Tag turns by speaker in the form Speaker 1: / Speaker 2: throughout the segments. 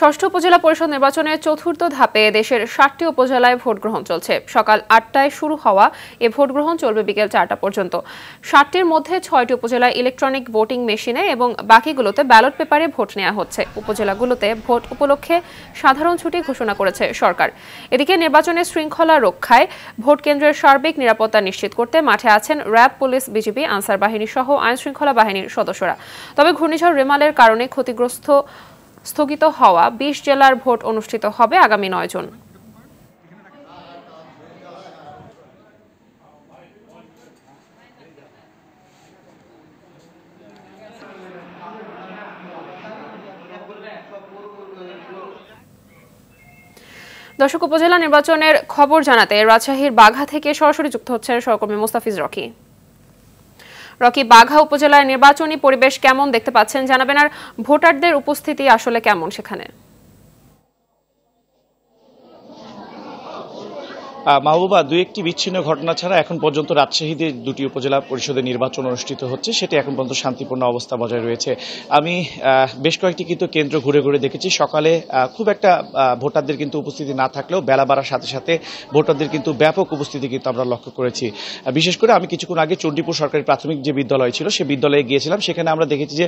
Speaker 1: ষষ্ঠ উপজেলা পরিষদ নির্বাচনের চতুর্থ ধাপে দেশের ষাটটি উপজেলায় ভোট গ্রহণ চলছে সকাল আটটায় শুরু হওয়া এ ভোট গ্রহণ চলবে বিকেল চারটা পর্যন্ত ষাটটির মধ্যে ছয়টি উপজেলায় ইলেকট্রনিক ভোটিং মেশিনে এবং বাকিগুলোতে ব্যালট পেপারে ভোট নেওয়া হচ্ছে উপজেলাগুলোতে ভোট উপলক্ষে সাধারণ ছুটি ঘোষণা করেছে সরকার এদিকে নির্বাচনের শৃঙ্খলা রক্ষায় ভোট কেন্দ্রের সার্বিক নিরাপত্তা নিশ্চিত করতে মাঠে আছেন র্যাব পুলিশ বিজেপি আনসার বাহিনী সহ আইনশৃঙ্খলা বাহিনীর সদস্যরা তবে ঘূর্ণিঝড় রেমালের কারণে ক্ষতিগ্রস্ত স্থগিত হওয়া বিশ জেলার ভোট অনুষ্ঠিত হবে আগামী নয় জুন দর্শক উপজেলা নির্বাচনের খবর জানাতে রাজশাহীর বাঘা থেকে সরাসরি যুক্ত হচ্ছেন সহকর্মী মোস্তাফিজ রকি রকি বাঘা উপজেলায় নির্বাচনী পরিবেশ কেমন দেখতে পাচ্ছেন জানাবেন আর ভোটারদের উপস্থিতি আসলে কেমন সেখানে
Speaker 2: মাহবুবা দু একটি বিচ্ছিন্ন ঘটনা ছাড়া এখন পর্যন্ত রাজশাহীতে দুটি উপজেলা পরিষদের নির্বাচন অনুষ্ঠিত হচ্ছে সেটি এখন পর্যন্ত শান্তিপূর্ণ অবস্থা বজায় রয়েছে আমি বেশ কয়েকটি কিন্তু কেন্দ্র ঘুরে ঘুরে দেখেছি সকালে খুব একটা ভোটারদের কিন্তু উপস্থিতি না থাকলেও বেলা বাড়ার সাথে সাথে ভোটারদের কিন্তু ব্যাপক উপস্থিতি কিন্তু আমরা লক্ষ্য করেছি বিশেষ করে আমি কিছুক্ষণ আগে চণ্ডীপুর সরকারি প্রাথমিক যে বিদ্যালয় ছিল সে বিদ্যালয়ে গিয়েছিলাম সেখানে আমরা দেখেছি যে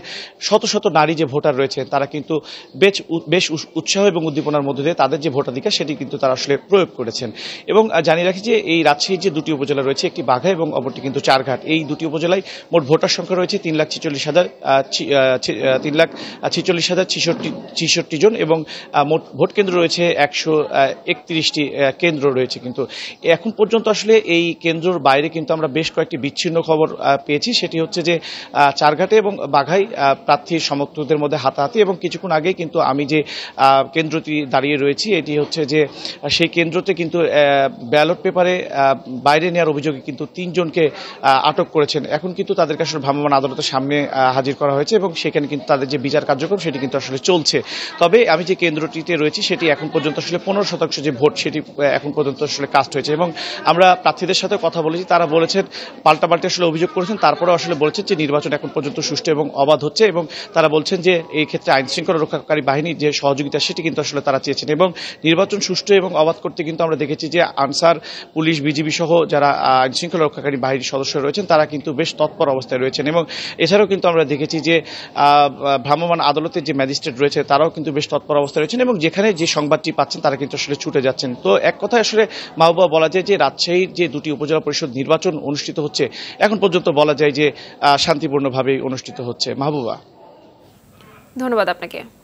Speaker 2: শত শত নারী যে ভোটার রয়েছে তারা কিন্তু বেশ বেশ উৎসাহ এবং উদ্দীপনার মধ্যে দিয়ে তাদের যে ভোটাধিকার সেটি কিন্তু তারা আসলে প্রয়োগ করেছেন এবং এবং জানিয়ে রাখি যে এই রাজশাহীর যে দুটি উপজেলা রয়েছে একটি বাঘা এবং অপরটি কিন্তু চারঘাট এই দুটি উপজেলায় মোট ভোটার সংখ্যা রয়েছে তিন লাখ ছেচল্লিশ হাজার তিন লাখ ছেচল্লিশ হাজার ছেষট্টি ছেষট্টি জন এবং মোট ভোট কেন্দ্র রয়েছে একশো একত্রিশটি কেন্দ্র রয়েছে কিন্তু এখন পর্যন্ত আসলে এই কেন্দ্রর বাইরে কিন্তু আমরা বেশ কয়েকটি বিচ্ছিন্ন খবর পেয়েছি সেটি হচ্ছে যে চারঘাটে এবং বাঘাই প্রার্থীর সমর্থকদের মধ্যে হাতাহাতি এবং কিছুক্ষণ আগে কিন্তু আমি যে কেন্দ্রটি দাঁড়িয়ে রয়েছি এটি হচ্ছে যে সেই কেন্দ্রতে কিন্তু ব্যালট পেপারে বাইরে নেওয়ার অভিযোগে কিন্তু তিনজনকে আটক করেছেন এখন কিন্তু তাদেরকে আসলে ভ্রাম্যমাণ আদালতের সামনে হাজির করা হয়েছে এবং সেখানে কিন্তু তাদের যে বিচার কার্যক্রম সেটি কিন্তু আসলে চলছে তবে আমি যে কেন্দ্রটিতে রয়েছি সেটি এখন পর্যন্ত আসলে পনেরো শতাংশ যে ভোট সেটি এখন পর্যন্ত আসলে কাস্ট হয়েছে এবং আমরা প্রার্থীদের সাথে কথা বলেছি তারা বলেছেন পাল্টাপাল্টি আসলে অভিযোগ করেছেন তারপরে আসলে বলেছেন যে নির্বাচন এখন পর্যন্ত সুষ্ঠু এবং অবাধ হচ্ছে এবং তারা বলছেন যে এই ক্ষেত্রে আইন শৃঙ্খলা রক্ষাকারী বাহিনীর যে সহযোগিতা সেটি কিন্তু আসলে তারা চেয়েছেন এবং নির্বাচন সুষ্ঠু এবং অবাধ করতে কিন্তু আমরা দেখেছি যে আনসার পুলিশ বিজিবি সহ যারা আইনশৃঙ্খলা রক্ষাকারী বাহিনীর সদস্য রয়েছেন তারা কিন্তু বেশ তৎপর অবস্থায় রয়েছেন এবং এছাড়াও কিন্তু আমরা দেখেছি যে ভ্রাম্যমাণ আদালতের যে ম্যাজিস্ট্রেট রয়েছে তারাও কিন্তু বেশ তৎপর অবস্থায় রয়েছেন এবং যেখানে যে সংবাদটি পাচ্ছেন তারা কিন্তু আসলে ছুটে যাচ্ছেন তো এক কথায় আসলে মাহবুবা বলা যায় যে রাজশাহীর যে দুটি উপজেলা পরিষদ নির্বাচন অনুষ্ঠিত হচ্ছে এখন পর্যন্ত বলা যায় যে শান্তিপূর্ণভাবেই অনুষ্ঠিত হচ্ছে মাহবুবা
Speaker 1: ধন্যবাদ আপনাকে